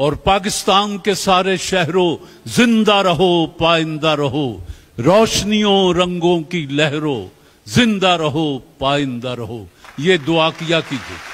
और पाकिस्तान के सारे शहरों जिंदा रहो पाइंदा रहो रोशनियों रंगों की लहरों जिंदा रहो पाइंदा रहो ये दुआ किया कीजिए